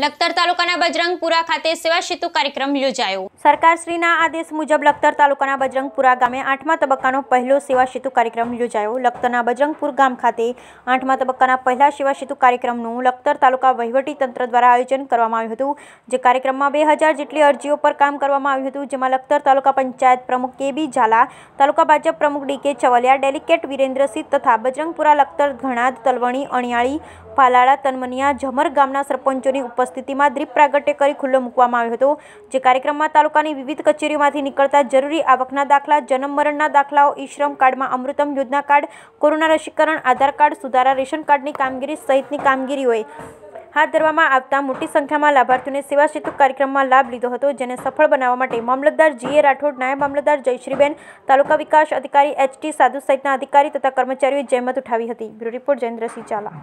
લખતર તાલુકાના બજરંગપુરા ખાતે સેવા સેતુ કાર્યક્રમ યોજાયો સરકારશ્રીના આદેશ મુજબ લખતર તાલુકાના બજરંગપુરા ગામે આઠમા તબક્કાનો પહેલો સેવા સેતુ કાર્યક્રમ યોજાયો લખતરના બજરંગપુર ગામ ખાતે આઠમા તબક્કાના પહેલા સેવા સેતુ કાર્યક્રમનું લખતર તાલુકા વહીવટી તંત્ર દ્વારા આયોજન કરવામાં આવ્યું હતું જે કાર્યક્રમમાં બે હજાર જેટલી અરજીઓ પર કામ કરવામાં આવ્યું હતું જેમાં લખતર તાલુકા પંચાયત પ્રમુખ કે ઝાલા તાલુકા ભાજપ પ્રમુખ ડી કે ચવલિયા ડેલિકેટ વિરેન્દ્રસિંહ તથા બજરંગપુરા લખતર ઘણાદ તલવણી અણિયાળી પાલાળા તનમનિયા ઝમર ગામના સરપંચોની ઉપસ્થિતિ ઉપસ્થિતિમાં દીપ પ્રાગટ્ય કરી ખુલ્લો મૂકવામાં આવ્યો હતો જે કાર્યક્રમમાં તાલુકાની વિવિધ કચેરીઓમાંથી નીકળતા જરૂરી આવકના દાખલા જન્મ મરણના દાખલાઓ ઈ શ્રમ કાર્ડમાં અમૃતમ યોજના કાર્ડ કોરોના રસીકરણ આધાર કાર્ડ સુધારા રેશન કાર્ડની કામગીરી સહિતની કામગીરીઓએ હાથ ધરવામાં આવતા મોટી સંખ્યામાં લાભાર્થીઓને સેવા સેતુ કાર્યક્રમમાં લાભ લીધો હતો જેને સફળ બનાવવા માટે મામલતદાર જીએ રાઠોડ નાયબ મામલતદાર જયશ્રીબેન તાલુકા વિકાસ અધિકારી એચટી સાધુ સહિતના અધિકારી તથા કર્મચારીઓએ જહેમત ઉઠાવી હતી બ્યુરો રિપોર્ટ જયેન્દ્રસિંહ ચાલા